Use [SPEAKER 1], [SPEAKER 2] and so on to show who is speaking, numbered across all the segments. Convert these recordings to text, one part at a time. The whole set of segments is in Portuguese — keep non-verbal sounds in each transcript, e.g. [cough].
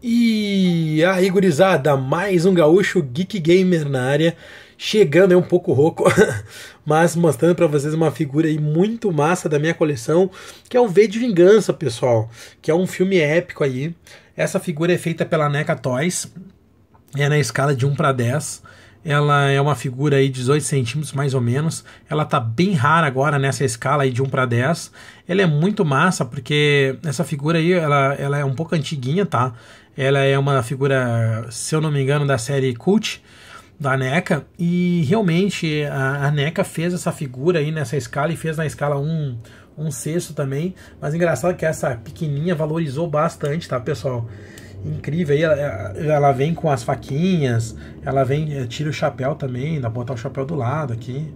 [SPEAKER 1] E aí, gurizada, mais um gaúcho geek gamer na área, chegando é um pouco rouco, [laughs] mas mostrando para vocês uma figura aí muito massa da minha coleção, que é o V de Vingança, pessoal, que é um filme épico aí. Essa figura é feita pela NECA Toys, é na escala de 1 para 10. Ela é uma figura aí de 18 centímetros mais ou menos. Ela tá bem rara agora nessa escala aí de 1 para 10. Ela é muito massa porque essa figura aí ela, ela é um pouco antiguinha, tá? Ela é uma figura, se eu não me engano, da série Cult da NECA e realmente a, a NECA fez essa figura aí nessa escala e fez na escala 1 um sexto também, mas engraçado que essa pequenininha valorizou bastante, tá, pessoal? Incrível aí, ela, ela vem com as faquinhas, ela vem, eh, tira o chapéu também, dá pra botar o chapéu do lado aqui.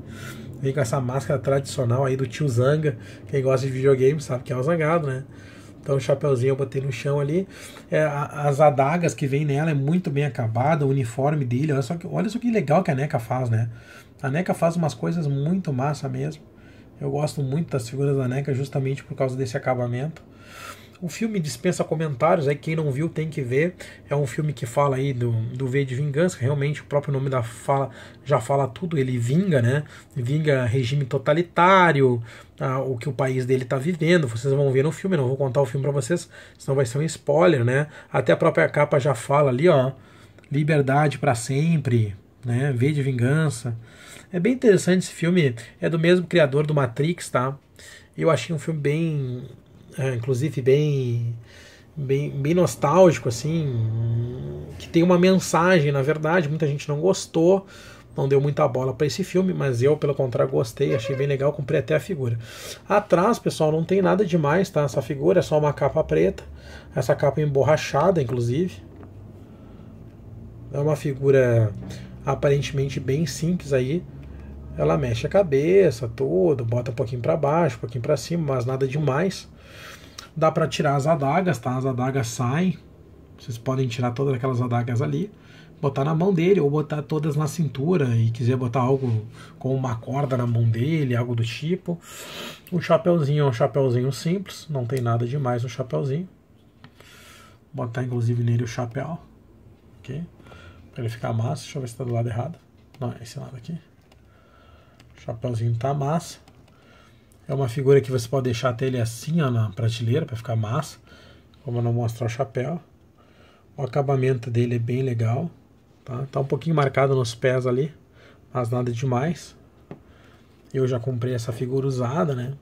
[SPEAKER 1] Vem com essa máscara tradicional aí do tio Zanga, quem gosta de videogame sabe que é o Zangado, né? Então o chapeuzinho eu botei no chão ali. É, as adagas que vem nela é muito bem acabada, o uniforme dele. Olha só que, olha só que legal que a NECA faz, né? A NECA faz umas coisas muito massa mesmo. Eu gosto muito das figuras da NECA justamente por causa desse acabamento. O filme dispensa comentários, aí quem não viu tem que ver. É um filme que fala aí do, do V de Vingança, realmente o próprio nome da fala já fala tudo, ele vinga, né? Vinga regime totalitário, ah, o que o país dele está vivendo. Vocês vão ver no filme, não vou contar o filme para vocês, senão vai ser um spoiler, né? Até a própria capa já fala ali, ó, liberdade para sempre, né? V de Vingança. É bem interessante esse filme, é do mesmo criador do Matrix, tá? Eu achei um filme bem é, inclusive bem, bem, bem nostálgico, assim, que tem uma mensagem, na verdade, muita gente não gostou, não deu muita bola para esse filme, mas eu, pelo contrário, gostei, achei bem legal, comprei até a figura. Atrás, pessoal, não tem nada demais, tá? Essa figura é só uma capa preta, essa capa emborrachada, inclusive. É uma figura aparentemente bem simples aí. Ela mexe a cabeça, tudo, bota um pouquinho para baixo, um pouquinho para cima, mas nada demais. Dá para tirar as adagas, tá? As adagas saem. Vocês podem tirar todas aquelas adagas ali, botar na mão dele ou botar todas na cintura e quiser botar algo com uma corda na mão dele, algo do tipo. O chapéuzinho é um chapéuzinho simples, não tem nada demais no chapéuzinho. Botar inclusive nele o chapéu, ok? Pra ele ficar massa. Deixa eu ver se tá do lado errado. Não, é esse lado aqui. O chapéuzinho tá massa. É uma figura que você pode deixar até ele assim ó, na prateleira para ficar massa, como eu não mostrar o chapéu. O acabamento dele é bem legal, tá? Tá um pouquinho marcado nos pés ali, mas nada demais. Eu já comprei essa figura usada, né?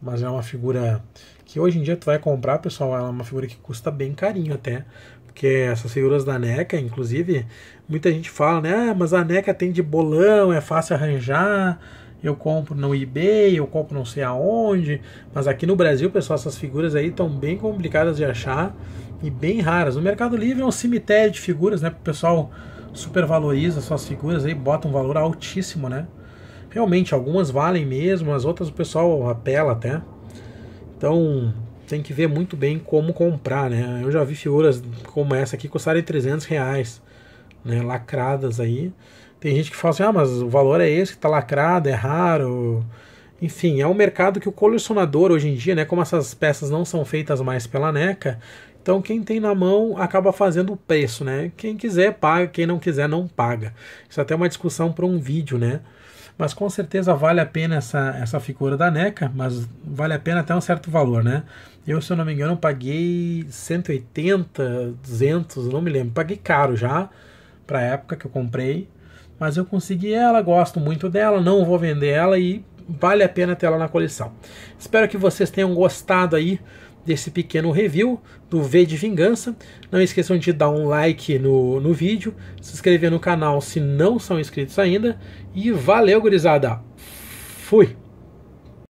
[SPEAKER 1] Mas é uma figura que hoje em dia tu vai comprar, pessoal, ela é uma figura que custa bem carinho até, porque essas figuras da NECA, inclusive, muita gente fala, né? Ah, mas a NECA tem de bolão, é fácil arranjar eu compro no eBay, eu compro não sei aonde, mas aqui no Brasil, pessoal, essas figuras aí estão bem complicadas de achar e bem raras. O Mercado Livre é um cemitério de figuras, né? O pessoal supervaloriza suas figuras aí, bota um valor altíssimo, né? Realmente, algumas valem mesmo, as outras o pessoal apela até. Então, tem que ver muito bem como comprar, né? Eu já vi figuras como essa aqui custarem 300 reais né, lacradas aí. Tem gente que fala assim, ah, mas o valor é esse que está lacrado, é raro. Enfim, é um mercado que o colecionador hoje em dia, né, como essas peças não são feitas mais pela NECA, então quem tem na mão acaba fazendo o preço, né? Quem quiser paga, quem não quiser não paga. Isso é até é uma discussão para um vídeo, né? Mas com certeza vale a pena essa, essa figura da NECA, mas vale a pena até um certo valor, né? Eu, se eu não me engano, paguei 180, 200, não me lembro, paguei caro já para a época que eu comprei, mas eu consegui ela, gosto muito dela, não vou vender ela e vale a pena ter ela na coleção. Espero que vocês tenham gostado aí desse pequeno review do V de Vingança. Não esqueçam de dar um like no, no vídeo, se inscrever no canal se não são inscritos ainda. E valeu, gurizada! Fui!